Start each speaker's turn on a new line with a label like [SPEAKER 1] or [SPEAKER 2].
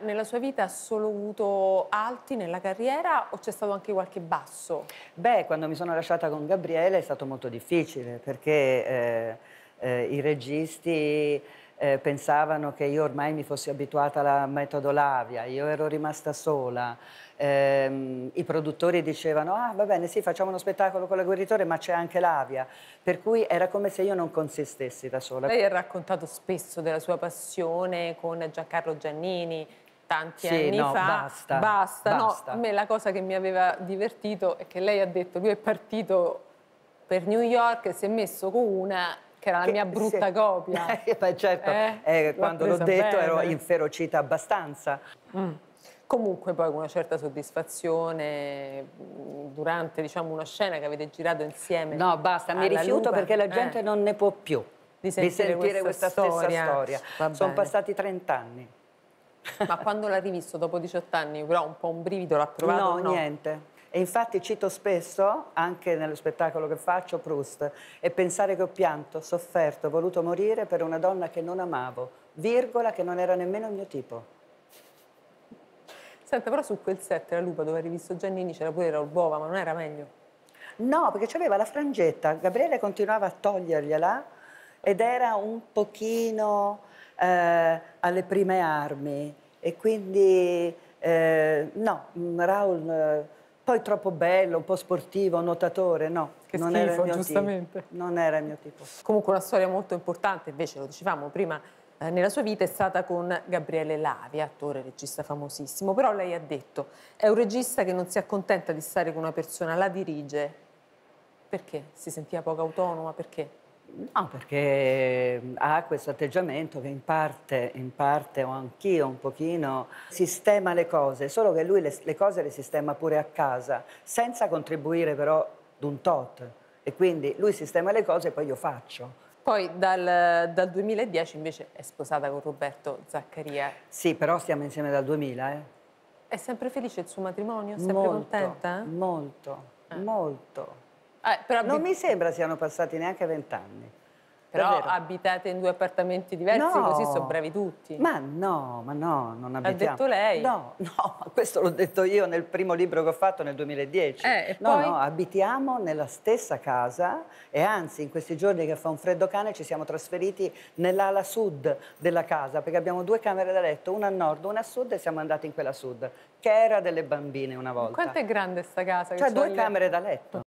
[SPEAKER 1] nella sua vita ha solo avuto alti nella carriera o c'è stato anche qualche basso?
[SPEAKER 2] Beh, quando mi sono lasciata con Gabriele è stato molto difficile perché eh, eh, i registi eh, pensavano che io ormai mi fossi abituata alla Lavia, io ero rimasta sola. Ehm, I produttori dicevano, ah va bene, sì, facciamo uno spettacolo con la Guerritore, ma c'è anche l'avia. Per cui era come se io non consistessi da sola. Lei ha
[SPEAKER 1] raccontato spesso della sua passione con Giancarlo Giannini, tanti sì, anni no, fa. Basta, basta. basta. No, a me la cosa che mi aveva divertito è che lei ha detto lui è partito per New York e si è messo con una che era la mia brutta se... copia. Eh, beh, certo, eh, eh, quando l'ho detto bene. ero inferocita abbastanza. Mm. Comunque poi con una certa soddisfazione mm, durante diciamo, una scena che avete girato insieme. No, basta, mi rifiuto Lupa. perché la eh. gente
[SPEAKER 2] eh. non ne può più di sentire, di sentire questa, questa, storia. storia. Sono passati
[SPEAKER 1] 30 anni. Ma quando l'ha rivisto dopo 18 anni, però un po' un brivido l'ha provato? No, no, niente. E infatti
[SPEAKER 2] cito spesso, anche nello spettacolo che faccio, Proust, e pensare che ho pianto, sofferto, voluto morire per una donna che non amavo, virgola che non era nemmeno il
[SPEAKER 1] mio tipo. Senta, però su quel set, la lupa dove hai rivisto Giannini, c'era pure Raulbova, ma non era meglio?
[SPEAKER 2] No, perché c'aveva la frangetta, Gabriele continuava a togliergliela ed era un pochino eh, alle prime armi e quindi eh, no, mm, Raul eh, poi troppo bello,
[SPEAKER 1] un po' sportivo, nuotatore, no. Che non schifo, era giustamente. Tipo, non era il mio tipo. Comunque una storia molto importante, invece lo dicevamo prima, eh, nella sua vita è stata con Gabriele Lavi, attore, regista famosissimo, però lei ha detto è un regista che non si accontenta di stare con una persona, la dirige. Perché? Si sentiva poco autonoma? Perché? No,
[SPEAKER 2] perché mm, ha questo atteggiamento che in parte, in parte o anch'io un pochino, sistema le cose, solo che lui le, le, cose le sistema pure a casa, senza contribuire però d'un tot. E quindi lui sistema le cose e poi io faccio.
[SPEAKER 1] Poi dal, dal 2010 invece è sposata con Roberto Zaccaria.
[SPEAKER 2] Sì, però stiamo insieme dal 2000, eh.
[SPEAKER 1] È sempre felice il suo matrimonio? Sempre molto, contenta? Eh? Molto,
[SPEAKER 2] molto.
[SPEAKER 1] Eh, però... Non mi
[SPEAKER 2] sembra siano passati neanche vent'anni. Però Davvero.
[SPEAKER 1] abitate in due appartamenti diversi, no. così sono bravi tutti. Ma
[SPEAKER 2] no, ma no, non abitiamo. L'ha detto
[SPEAKER 1] lei? No, no,
[SPEAKER 2] questo l'ho detto io nel primo libro che ho fatto nel 2010. Eh, no, poi... no, abitiamo nella stessa casa e anzi in questi giorni che fa un freddo cane ci siamo trasferiti nell'ala sud della casa perché abbiamo due camere da letto, una a nord, una a sud e siamo andati in quella sud, che era delle bambine una volta. Quanto è
[SPEAKER 1] grande sta casa? Cioè due camere
[SPEAKER 2] da letto.